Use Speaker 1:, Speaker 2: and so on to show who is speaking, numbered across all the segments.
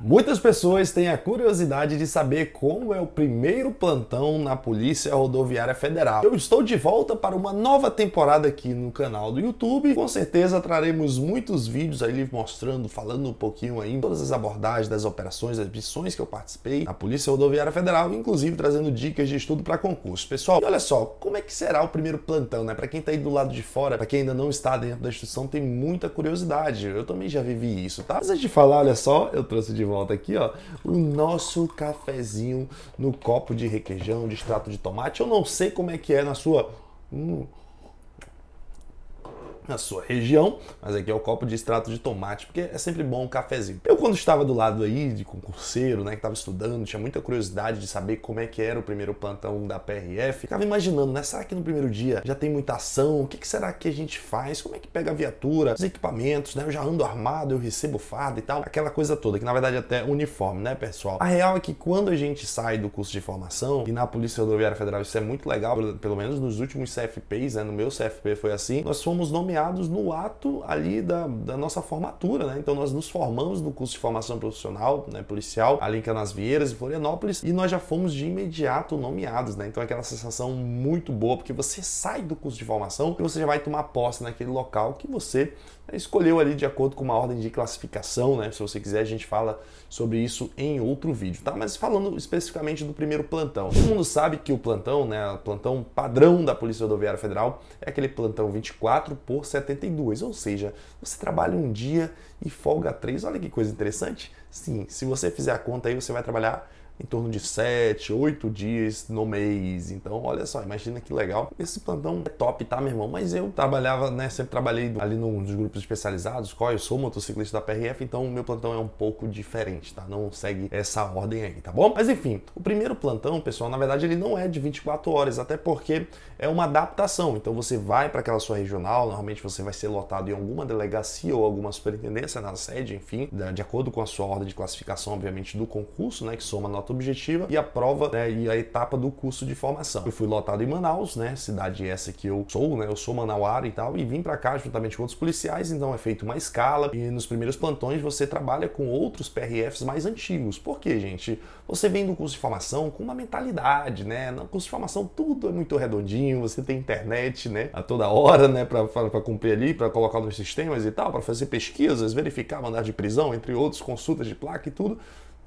Speaker 1: Muitas pessoas têm a curiosidade de saber como é o primeiro plantão na Polícia Rodoviária Federal. Eu estou de volta para uma nova temporada aqui no canal do YouTube. Com certeza traremos muitos vídeos aí mostrando, falando um pouquinho aí todas as abordagens das operações, das missões que eu participei na Polícia Rodoviária Federal, inclusive trazendo dicas de estudo para concurso. Pessoal, e olha só, como é que será o primeiro plantão, né? Para quem está aí do lado de fora, para quem ainda não está dentro da instituição, tem muita curiosidade. Eu também já vivi isso, tá? antes de falar, olha só, eu trouxe de volta aqui, ó, o nosso cafezinho no copo de requeijão, de extrato de tomate. Eu não sei como é que é na sua. Hum na sua região, mas aqui é o copo de extrato de tomate, porque é sempre bom um cafezinho. Eu quando estava do lado aí de concurseiro, né, que estava estudando, tinha muita curiosidade de saber como é que era o primeiro plantão da PRF, ficava imaginando, né, será que no primeiro dia já tem muita ação? O que, que será que a gente faz? Como é que pega a viatura, os equipamentos, né? Eu já ando armado, eu recebo farda e tal, aquela coisa toda, que na verdade é até uniforme, né, pessoal? A real é que quando a gente sai do curso de formação, e na Polícia Rodoviária Federal isso é muito legal, pelo menos nos últimos CFPs, né, no meu CFP foi assim, nós fomos nomeados desenhados no ato ali da, da nossa formatura, né? Então nós nos formamos no curso de formação profissional, né, policial, ali em Canas Vieiras, em Florianópolis, e nós já fomos de imediato nomeados, né? Então é aquela sensação muito boa, porque você sai do curso de formação e você já vai tomar posse naquele local que você né, escolheu ali de acordo com uma ordem de classificação, né? Se você quiser, a gente fala sobre isso em outro vídeo, tá? Mas falando especificamente do primeiro plantão. Todo mundo sabe que o plantão, né, o plantão padrão da Polícia Rodoviária Federal é aquele plantão 24 por 72, ou seja, você trabalha um dia e folga três. Olha que coisa interessante. Sim, se você fizer a conta aí, você vai trabalhar em torno de 7, 8 dias no mês. Então, olha só, imagina que legal. Esse plantão é top, tá, meu irmão? Mas eu trabalhava, né? Sempre trabalhei ali nos grupos especializados, qual eu sou motociclista da PRF, então o meu plantão é um pouco diferente, tá? Não segue essa ordem aí, tá bom? Mas enfim, o primeiro plantão, pessoal, na verdade ele não é de 24 horas, até porque é uma adaptação. Então você vai para aquela sua regional, normalmente você vai ser lotado em alguma delegacia ou alguma superintendência na sede, enfim, de acordo com a sua ordem de classificação, obviamente, do concurso, né? Que soma nota objetiva e a prova né, e a etapa do curso de formação. Eu fui lotado em Manaus, né, cidade essa que eu sou, né, eu sou manauara e tal, e vim para cá juntamente com outros policiais, então é feito uma escala e nos primeiros plantões você trabalha com outros PRFs mais antigos. Por quê, gente? Você vem do curso de formação com uma mentalidade, né? No curso de formação tudo é muito redondinho, você tem internet, né, a toda hora, né, para cumprir ali, para colocar nos sistemas e tal, para fazer pesquisas, verificar mandar de prisão, entre outros, consultas de placa e tudo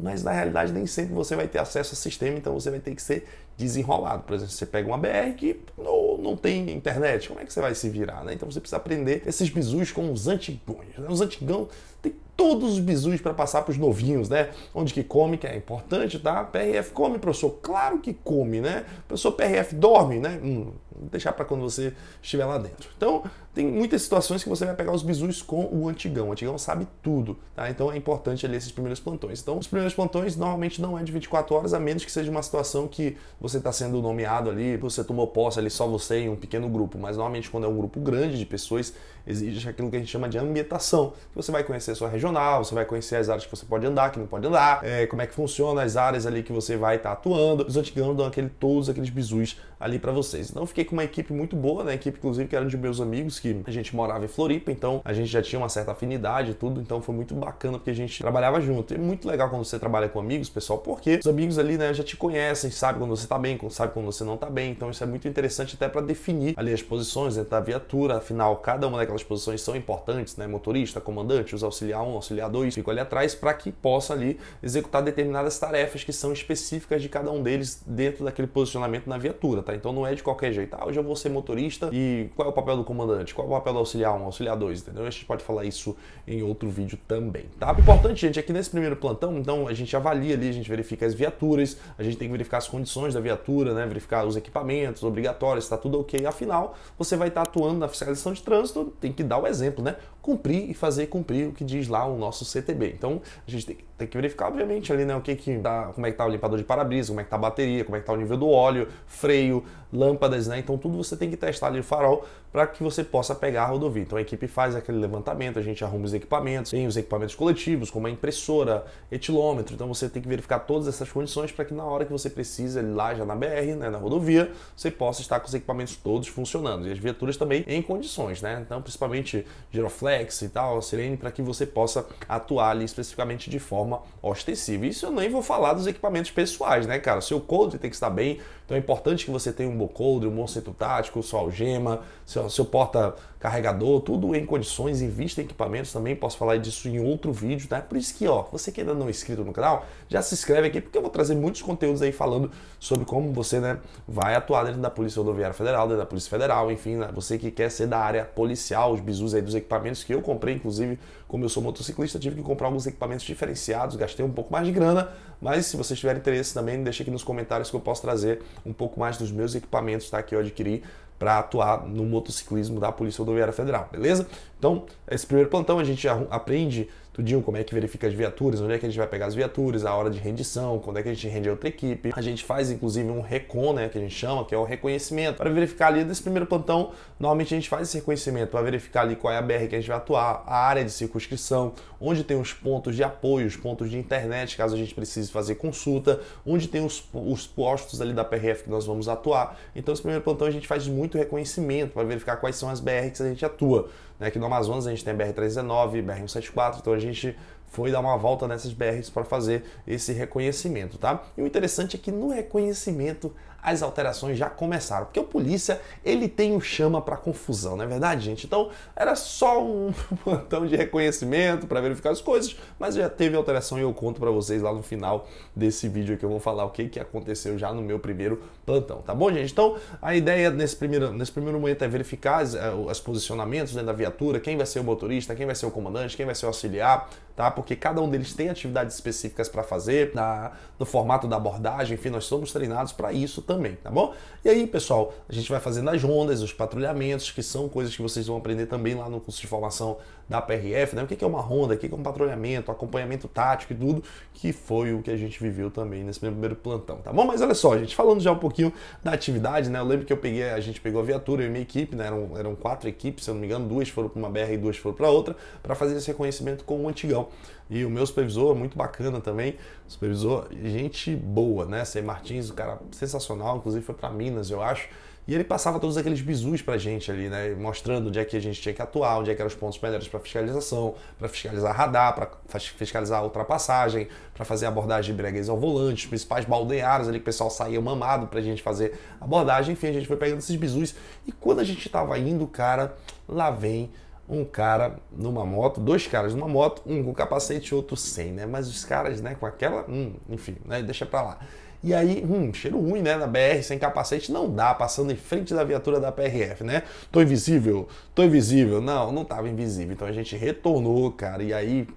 Speaker 1: mas na realidade nem sempre você vai ter acesso ao sistema, então você vai ter que ser desenrolado. Por exemplo, você pega uma BR que não, não tem internet, como é que você vai se virar? Né? Então você precisa aprender esses bizus com os antigões. Né? Os antigão tem todos os bizus para passar para os novinhos, né? Onde que come, que é importante, tá? PRF come, professor? Claro que come, né? Professor, PRF dorme, né? Hum deixar para quando você estiver lá dentro. Então, tem muitas situações que você vai pegar os bisus com o antigão. O antigão sabe tudo, tá? Então é importante ali esses primeiros plantões. Então, os primeiros plantões normalmente não é de 24 horas, a menos que seja uma situação que você está sendo nomeado ali, você tomou posse ali só você em um pequeno grupo. Mas normalmente quando é um grupo grande de pessoas, exige aquilo que a gente chama de ambientação. Você vai conhecer a sua regional, você vai conhecer as áreas que você pode andar, que não pode andar, é, como é que funciona as áreas ali que você vai estar tá atuando. Os antigãos dão aquele, todos aqueles bisus ali para vocês. Então, fiquei com uma equipe muito boa, né? Equipe, inclusive, que era de meus amigos, que a gente morava em Floripa, então a gente já tinha uma certa afinidade e tudo, então foi muito bacana porque a gente trabalhava junto. E é muito legal quando você trabalha com amigos, pessoal, porque os amigos ali, né, já te conhecem, sabe quando você tá bem, sabe quando você não tá bem, então isso é muito interessante até para definir ali as posições dentro né, da viatura, afinal, cada uma daquelas posições são importantes, né? Motorista, comandante, os auxiliar 1, auxiliar 2, fica ali atrás para que possa ali executar determinadas tarefas que são específicas de cada um deles dentro daquele posicionamento na viatura, tá? Então não é de qualquer jeito tá, hoje eu vou ser motorista e qual é o papel do comandante, qual é o papel do auxiliar 1, auxiliar 2, entendeu? A gente pode falar isso em outro vídeo também, tá? O importante, gente, é que nesse primeiro plantão, então a gente avalia ali, a gente verifica as viaturas, a gente tem que verificar as condições da viatura, né? Verificar os equipamentos obrigatórios, está tudo ok. Afinal, você vai estar tá atuando na fiscalização de trânsito, tem que dar o exemplo, né? Cumprir e fazer cumprir o que diz lá o nosso CTB. Então, a gente tem que tem que verificar, obviamente, ali, né? O que que tá, como é que tá o limpador de para-brisa, como é que tá a bateria, como é que tá o nível do óleo, freio, lâmpadas, né? Então tudo você tem que testar ali o farol para que você possa pegar a rodovia. Então a equipe faz aquele levantamento, a gente arruma os equipamentos, tem os equipamentos coletivos, como a impressora, etilômetro. Então você tem que verificar todas essas condições para que na hora que você precisa lá já na BR, né, na rodovia, você possa estar com os equipamentos todos funcionando e as viaturas também em condições, né? Então principalmente giroflex e tal, sirene para que você possa atuar ali especificamente de forma ostensiva. Isso eu nem vou falar dos equipamentos pessoais, né, cara? Seu coldre tem que estar bem, então é importante que você tenha um bom coldre, um bom conceito tático, sua algema, seu, seu porta carregador, tudo em condições, invista em equipamentos também, posso falar disso em outro vídeo, tá? Por isso que, ó, você que ainda não é inscrito no canal, já se inscreve aqui, porque eu vou trazer muitos conteúdos aí falando sobre como você, né, vai atuar dentro da Polícia Rodoviária Federal, dentro da Polícia Federal, enfim, né, você que quer ser da área policial, os bizus aí dos equipamentos que eu comprei, inclusive, como eu sou motociclista, tive que comprar alguns equipamentos diferenciados, gastei um pouco mais de grana, mas se você tiver interesse também, deixa aqui nos comentários que eu posso trazer um pouco mais dos meus equipamentos, tá? Que eu adquiri para atuar no motociclismo da Polícia Rodoviária Federal, beleza? Então, esse primeiro plantão a gente aprende tudinho, como é que verifica as viaturas, onde é que a gente vai pegar as viaturas, a hora de rendição, quando é que a gente rende a outra equipe. A gente faz, inclusive, um recon, né, que a gente chama, que é o reconhecimento, para verificar ali desse primeiro plantão, normalmente a gente faz esse reconhecimento para verificar ali qual é a BR que a gente vai atuar, a área de circunscrição, onde tem os pontos de apoio, os pontos de internet, caso a gente precise fazer consulta, onde tem os, os postos ali da PRF que nós vamos atuar. Então, esse primeiro plantão a gente faz muito reconhecimento para verificar quais são as BR que a gente atua. Né? Aqui no Amazonas a gente tem a BR-319, BR-174, então a gente foi dar uma volta nessas BRs para fazer esse reconhecimento, tá? E o interessante é que no reconhecimento as alterações já começaram. Porque o polícia, ele tem o chama para confusão, não é verdade, gente? Então, era só um plantão de reconhecimento para verificar as coisas, mas já teve alteração e eu conto para vocês lá no final desse vídeo que eu vou falar o que, que aconteceu já no meu primeiro plantão, tá bom, gente? Então, a ideia nesse primeiro, nesse primeiro momento é verificar eh, os posicionamentos né, da viatura, quem vai ser o motorista, quem vai ser o comandante, quem vai ser o auxiliar, tá? Porque cada um deles tem atividades específicas para fazer, na, no formato da abordagem, enfim, nós somos treinados para isso também, tá bom? E aí, pessoal, a gente vai fazendo as rondas, os patrulhamentos, que são coisas que vocês vão aprender também lá no curso de formação da PRF, né? O que é uma ronda, o que é um patrulhamento, acompanhamento tático e tudo, que foi o que a gente viveu também nesse primeiro plantão, tá bom? Mas olha só, gente, falando já um pouquinho da atividade, né? Eu lembro que eu peguei, a gente pegou a viatura, eu e minha equipe, né? Eram, eram quatro equipes, se eu não me engano, duas foram para uma BR e duas foram para outra, para fazer esse reconhecimento com o antigão e o meu supervisor, muito bacana também, supervisor, gente boa, né? Sem Martins, o cara sensacional, inclusive foi para Minas, eu acho. E ele passava todos aqueles bizus pra gente ali, né? Mostrando onde é que a gente tinha que atuar, onde é que eram os pontos melhores para fiscalização, para fiscalizar radar, para fiscalizar ultrapassagem, para fazer abordagem de breguês ao volante, os principais balneários ali que o pessoal saía mamado pra gente fazer abordagem. Enfim, a gente foi pegando esses bizus. E quando a gente tava indo, cara, lá vem um cara numa moto, dois caras numa moto, um com capacete e outro sem, né? Mas os caras, né, com aquela, hum, enfim, né, deixa pra lá. E aí, hum, cheiro ruim, né, na BR, sem capacete, não dá, passando em frente da viatura da PRF, né? Tô invisível, tô invisível. Não, não tava invisível. Então a gente retornou, cara, e aí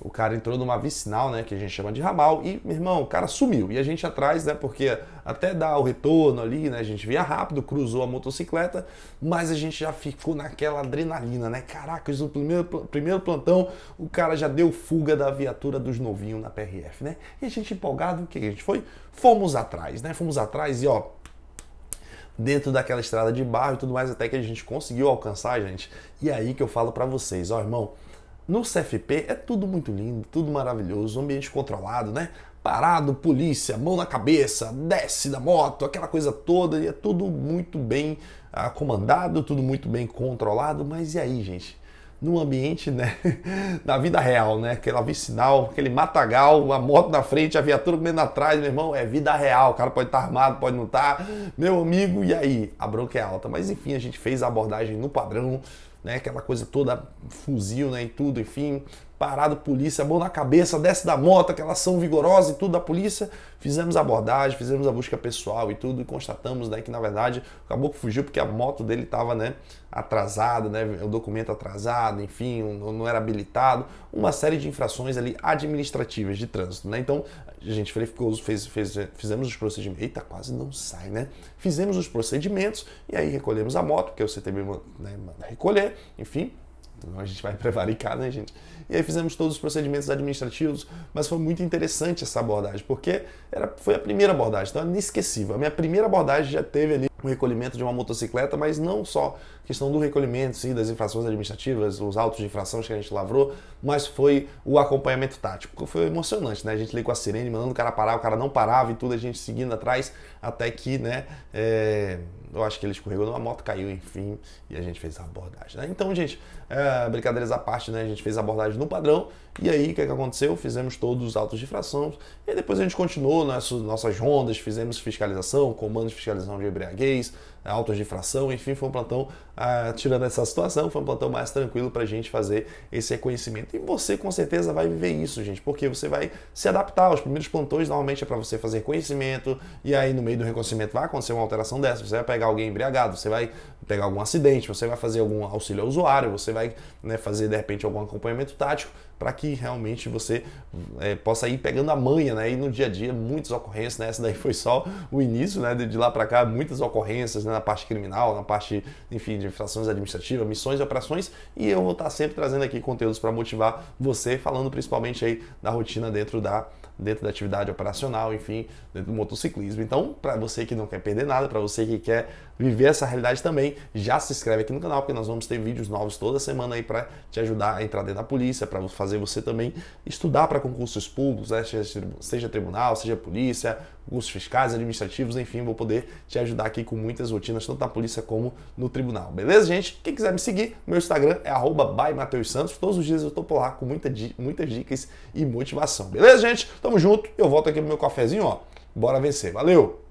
Speaker 1: o cara entrou numa vicinal, né, que a gente chama de ramal, e, meu irmão, o cara sumiu. E a gente atrás, né, porque até dar o retorno ali, né, a gente via rápido, cruzou a motocicleta, mas a gente já ficou naquela adrenalina, né? Caraca, no primeiro, primeiro plantão, o cara já deu fuga da viatura dos novinhos na PRF, né? E a gente empolgado, o que a gente foi? Fomos atrás, né? Fomos atrás e, ó, dentro daquela estrada de barro e tudo mais, até que a gente conseguiu alcançar, gente. E é aí que eu falo para vocês, ó, irmão, no CFP é tudo muito lindo, tudo maravilhoso, ambiente controlado, né? Parado, polícia, mão na cabeça, desce da moto, aquela coisa toda, e é tudo muito bem ah, comandado, tudo muito bem controlado, mas e aí, gente? no ambiente, né? Na vida real, né? Aquela vicinal, aquele matagal, a moto na frente, a viatura comendo atrás, meu irmão, é vida real. O cara pode estar tá armado, pode não estar. Tá. Meu amigo, e aí? A bronca é alta. Mas enfim, a gente fez a abordagem no padrão, né? Aquela coisa toda, fuzil, né? E tudo, enfim, parado, polícia, mão na cabeça, desce da moto, aquela ação vigorosa e tudo da polícia. Fizemos a abordagem, fizemos a busca pessoal e tudo, e constatamos né, que, na verdade, o caboclo fugiu porque a moto dele estava né, atrasada, né, o documento atrasado, enfim, não era habilitado, uma série de infrações ali administrativas de trânsito. Né? Então, a gente verificou, fez, fez, fizemos os procedimentos. Eita, quase não sai, né? Fizemos os procedimentos e aí recolhemos a moto, que o CTB né, manda recolher, enfim, a gente vai prevaricar, né, gente? E aí fizemos todos os procedimentos administrativos, mas foi muito interessante essa abordagem, porque era, foi a primeira abordagem, então é inesquecível. A minha primeira abordagem já teve ali o recolhimento de uma motocicleta, mas não só questão do recolhimento, sim, das infrações administrativas, os autos de infração que a gente lavrou, mas foi o acompanhamento tático. Foi emocionante, né? A gente ligou a sirene, mandando o cara parar, o cara não parava e tudo, a gente seguindo atrás, até que, né, é, eu acho que ele escorregou numa moto, caiu, enfim, e a gente fez a abordagem. Né? Então, gente, é, brincadeiras à parte, né? A gente fez a abordagem no padrão. E aí, o que, é que aconteceu? Fizemos todos os autos de fração. E depois a gente continuou nossas, nossas rondas, fizemos fiscalização, comandos de fiscalização de embriaguez, é, autos de fração, enfim, foi um plantão, ah, tirando essa situação, foi um plantão mais tranquilo para a gente fazer esse reconhecimento. E você com certeza vai viver isso, gente, porque você vai se adaptar. Os primeiros plantões normalmente é para você fazer reconhecimento, e aí no meio do reconhecimento vai acontecer uma alteração dessa. Você vai pegar alguém embriagado, você vai pegar algum acidente, você vai fazer algum auxílio ao usuário, você vai né, fazer de repente algum acompanhamento tático, para que realmente você é, possa ir pegando a manha, né? E no dia a dia, muitas ocorrências, né? Essa daí foi só o início, né? De, de lá para cá, muitas ocorrências né? na parte criminal, na parte, enfim, de infrações administrativas, missões e operações. E eu vou estar tá sempre trazendo aqui conteúdos para motivar você, falando principalmente aí da rotina dentro da dentro da atividade operacional, enfim, dentro do motociclismo. Então, para você que não quer perder nada, para você que quer viver essa realidade também, já se inscreve aqui no canal, porque nós vamos ter vídeos novos toda semana aí para te ajudar a entrar dentro da polícia, para fazer fazer você também estudar para concursos públicos, né? seja tribunal, seja polícia, concursos fiscais, administrativos, enfim, vou poder te ajudar aqui com muitas rotinas, tanto na polícia como no tribunal. Beleza, gente? Quem quiser me seguir, meu Instagram é @bymateussantos. Todos os dias eu tô por lá com muita, muitas dicas e motivação. Beleza, gente? Tamo junto. Eu volto aqui pro meu cafezinho, ó. Bora vencer. Valeu!